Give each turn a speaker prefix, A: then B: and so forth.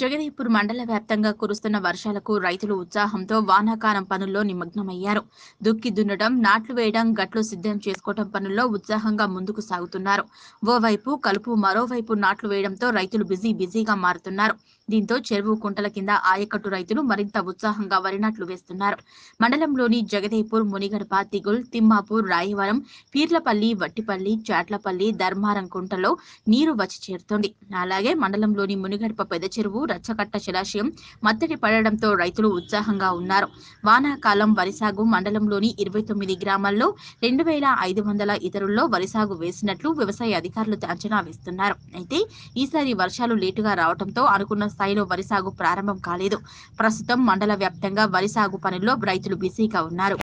A: జగదీపూర్ మండల వ్యాప్తంగా కురుస్తున్న వర్షాలకు రైతులు ఉత్సాహంతో వానాకాలం పనుల్లో నిమగ్నమయ్యారు దుక్కి దున్నడం నాట్లు వేయడం గట్లు సిద్ధం చేసుకోవడం పనుల్లో ఉత్సాహంగా ముందుకు సాగుతున్నారు ఓవైపు కలుపు మరోవైపు నాట్లు వేయడంతో రైతులు బిజీ బిజీగా మారుతున్నారు దీంతో చెరువు కుంటల కింద ఆయకట్టు రైతులు మరింత ఉత్సాహంగా వరినాట్లు వేస్తున్నారు మండలంలోని జగదీపూర్ మునిగడప తిగుల్ తిమ్మాపూర్ రాయవరం పీర్లపల్లి వట్టిపల్లి చాట్లపల్లి ధర్మారం కుంటలో నీరు వచ్చి చేరుతోంది అలాగే మండలంలోని మునిగడప పెద్ద చెరువు రచ్చకట్ట జలాశయం మత్తడి పడడంతో రైతులు ఉత్సాహంగా ఉన్నారు వానాకాలం వరిసాగు మండలంలోని ఇరవై తొమ్మిది గ్రామాల్లో రెండు వేల ఐదు వందల ఇతరుల్లో వరిసాగు వేసినట్లు వ్యవసాయ అధికారులు అంచనా వేస్తున్నారు అయితే ఈసారి వర్షాలు లేటుగా రావడంతో అనుకున్న స్థాయిలో వరిసాగు ప్రారంభం కాలేదు ప్రస్తుతం మండల వ్యాప్తంగా వరిసాగు పనుల్లో రైతులు బిజీగా ఉన్నారు